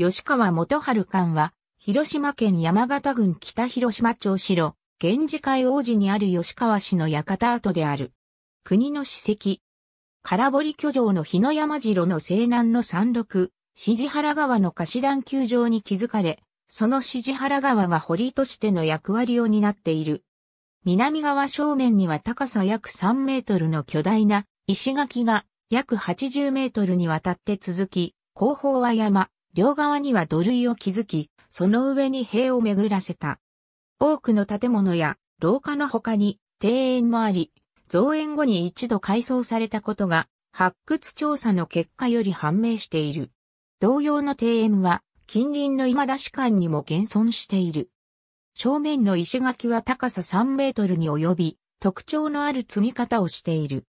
吉川元春館は、広島県山形郡北広島町城、源氏会王子にある吉川市の館跡である。国の史跡。空堀居城の日野山城の西南の山麓、指示原川の貸し球場に築かれ、その指示原川が堀としての役割を担っている。南側正面には高さ約3メートルの巨大な石垣が約80メートルにわたって続き、後方は山、両側には土塁を築き、その上に塀を巡らせた。多くの建物や廊下の他に庭園もあり、造園後に一度改装されたことが発掘調査の結果より判明している。同様の庭園は近隣の今田市間にも現存している。正面の石垣は高さ3メートルに及び、特徴のある積み方をしている。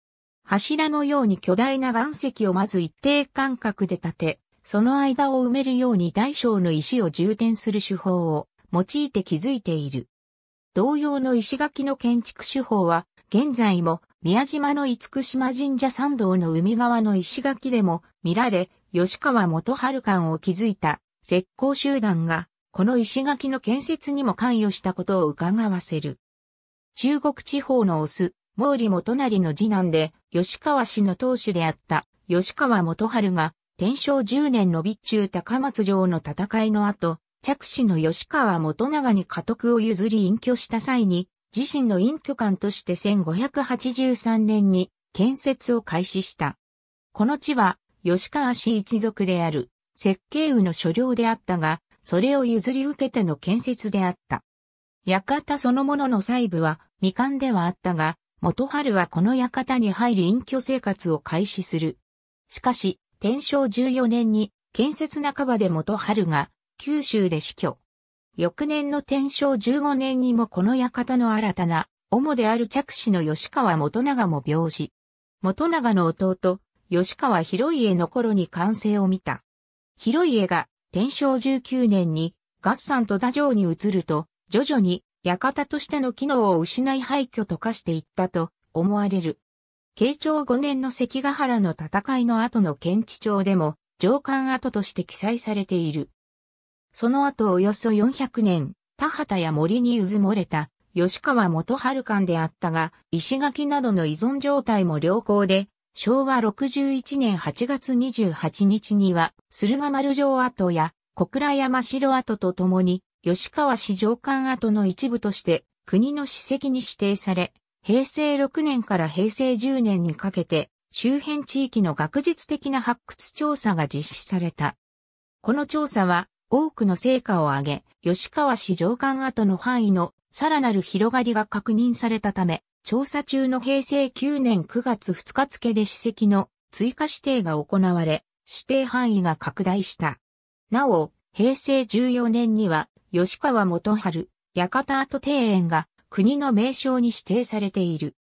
柱のように巨大な岩石をまず一定間隔で建て、その間を埋めるように大小の石を充填する手法を用いて築いている。同様の石垣の建築手法は、現在も宮島の厳島神社参道の海側の石垣でも見られ、吉川元春館を築いた石膏集団が、この石垣の建設にも関与したことを伺わせる。中国地方のオス、毛利元成の次男で、吉川氏の当主であった吉川元春が、天正十年の備中高松城の戦いの後、着手の吉川元長に家督を譲り隠居した際に、自身の隠居官として1583年に建設を開始した。この地は、吉川氏一族である、設計部の所領であったが、それを譲り受けての建設であった。館そのものの細部は未完ではあったが、元春はこの館に入り隠居生活を開始する。しかし、天正14年に建設半ばで元春が九州で死去。翌年の天正15年にもこの館の新たな、主である着手の吉川元長も病死。元長の弟、吉川広家の頃に完成を見た。広家が天正19年に合算と打城に移ると、徐々に館としての機能を失い廃墟と化していったと思われる。慶長5年の関ヶ原の戦いの後の県地町でも、上官跡として記載されている。その後およそ400年、田畑や森にうずもれた、吉川元春館であったが、石垣などの依存状態も良好で、昭和61年8月28日には、駿河丸城跡や小倉山城跡とともに、吉川市上官跡の一部として、国の史跡に指定され、平成6年から平成10年にかけて、周辺地域の学術的な発掘調査が実施された。この調査は、多くの成果を上げ、吉川市上官跡の範囲のさらなる広がりが確認されたため、調査中の平成9年9月2日付で史跡の追加指定が行われ、指定範囲が拡大した。なお、平成14年には、吉川元春、館跡庭園が国の名称に指定されている。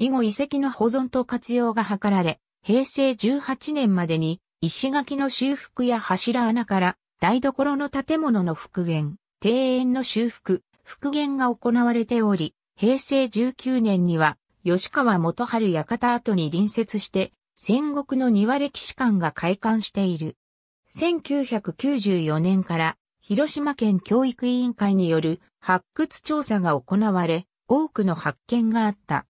以後遺跡の保存と活用が図られ、平成18年までに石垣の修復や柱穴から台所の建物の復元、庭園の修復、復元が行われており、平成19年には吉川元春館跡に隣接して戦国の庭歴史館が開館している。1994年から広島県教育委員会による発掘調査が行われ、多くの発見があった。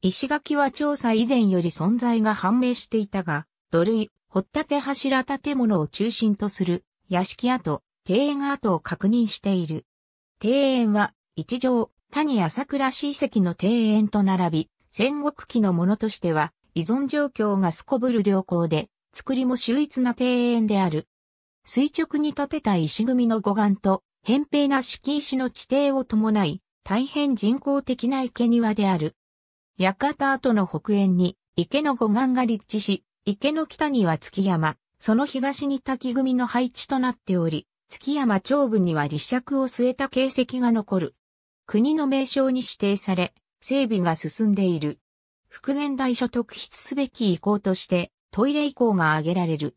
石垣は調査以前より存在が判明していたが、土塁、掘ったて柱建物を中心とする屋敷跡、庭園跡を確認している。庭園は、一条、谷朝倉市遺跡の庭園と並び、戦国期のものとしては、依存状況がすこぶる良好で、作りも秀逸な庭園である。垂直に建てた石組の護岸と、扁平な敷石の地底を伴い、大変人工的な池庭である。館跡の北縁に池の護岸が立地し、池の北には月山、その東に滝組の配置となっており、月山長部には立石を据えた形跡が残る。国の名称に指定され、整備が進んでいる。復元大所特筆すべき遺構として、トイレ遺構が挙げられる。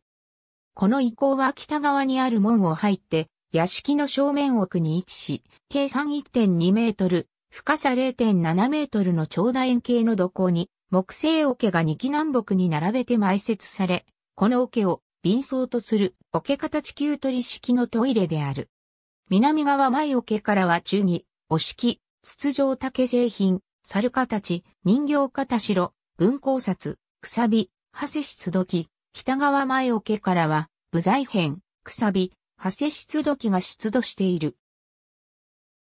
この遺構は北側にある門を入って、屋敷の正面奥に位置し、計算1.2メートル、深さ0.7メートルの長楕円形の土工に、木製桶が二木南北に並べて埋設され、この桶を瓶装とする桶形球取り式のトイレである。南側前桶からは中二、お式、筒状竹製品、猿形、人形形白、文工札、くさび、長谷室土器、北側前桶からは、部材片、くさび、派生出土器が出土している。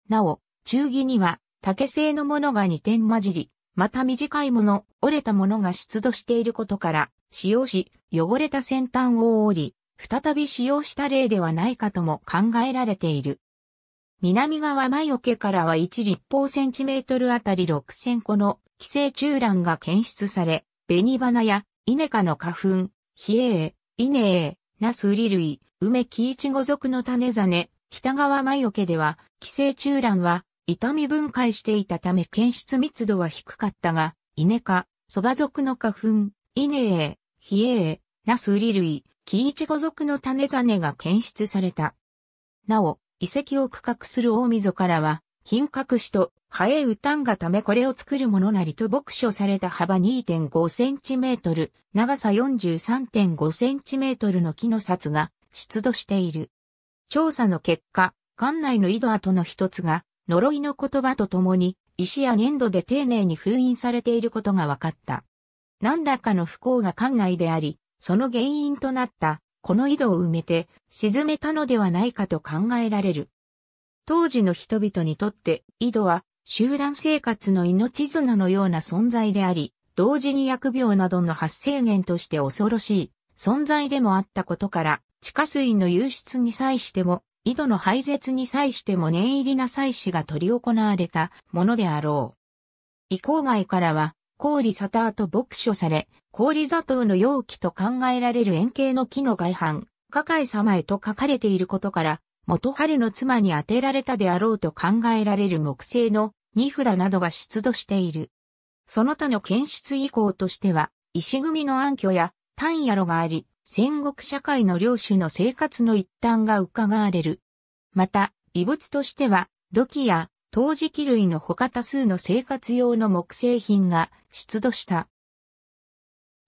なお、中儀には、竹製のものが2点混じり、また短いもの、折れたものが出土していることから、使用し、汚れた先端を折り、再び使用した例ではないかとも考えられている。南側前桶からは1立方センチメートルあたり6000個の寄生虫卵が検出され、紅花やイネ科の花粉、ヒエー、イネー、ナスウリ類、梅木イチゴ族の種ザネ、北川ヨ桶では、寄生虫卵は、痛み分解していたため検出密度は低かったが、イネ科、蕎麦族の花粉、イネー、ヒエー、ナスウリ類、木イチゴ族の種ザネが検出された。なお、遺跡を区画する大溝からは、金閣市とハエウタンがためこれを作るものなりと牧書された幅2.5センチメートル、長さ43.5センチメートルの木の札が出土している。調査の結果、館内の井戸跡の一つが、呪いの言葉とともに、石や粘土で丁寧に封印されていることが分かった。何らかの不幸が館内であり、その原因となった、この井戸を埋めて、沈めたのではないかと考えられる。当時の人々にとって、井戸は集団生活の命綱のような存在であり、同時に疫病などの発生源として恐ろしい存在でもあったことから、地下水の流出に際しても、井戸の廃絶に際しても念入りな祭祀が取り行われたものであろう。以降外からは、氷砂糖と牧書され、氷砂糖の容器と考えられる円形の木の外反、加海様へと書かれていることから、元春の妻に当てられたであろうと考えられる木製の荷札などが出土している。その他の検出遺構としては、石組の暗渠や単野炉があり、戦国社会の領主の生活の一端が伺われる。また、遺物としては、土器や陶磁器類の他多数の生活用の木製品が出土した。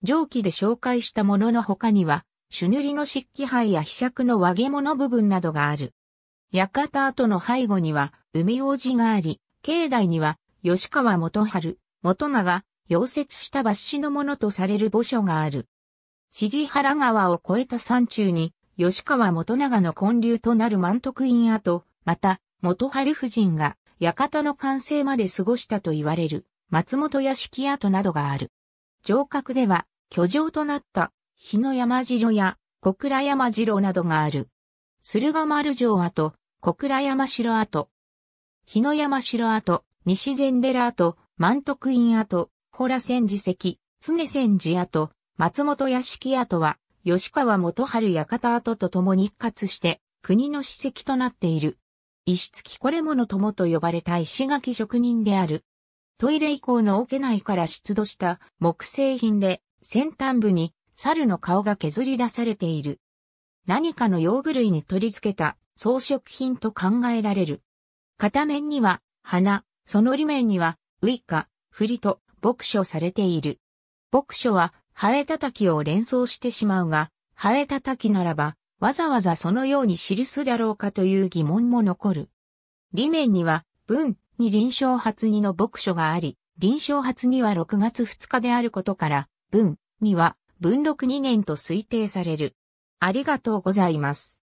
上記で紹介したものの他には、朱塗りの漆器灰や被釈の和毛物部分などがある。館跡の背後には、海王子があり、境内には、吉川元春、元長、溶接した抜歯のものとされる墓所がある。指原川を越えた山中に、吉川元長の建立となる満徳院跡、また、元春夫人が、館の完成まで過ごしたと言われる、松本屋敷跡などがある。城郭では、居城となった、日野山城や、小倉山城などがある。駿河丸城跡、小倉山城跡、日野山城跡、西禅寺跡、満徳院跡、ホ千寺跡、常千寺跡、松本屋敷跡は、吉川元春館跡と共に一括して、国の史跡となっている。石付これもの友と呼ばれた石垣職人である。トイレ以降の桶内から出土した木製品で、先端部に猿の顔が削り出されている。何かの用具類に取り付けた装飾品と考えられる。片面には、花、その裏面には、ウイカ、フリと、牧書されている。牧書は、ハエたきを連想してしまうが、ハエたきならば、わざわざそのように記すだろうかという疑問も残る。裏面には、文に臨床発二の牧書があり、臨床発二は6月2日であることから、文には文禄2年と推定される。ありがとうございます。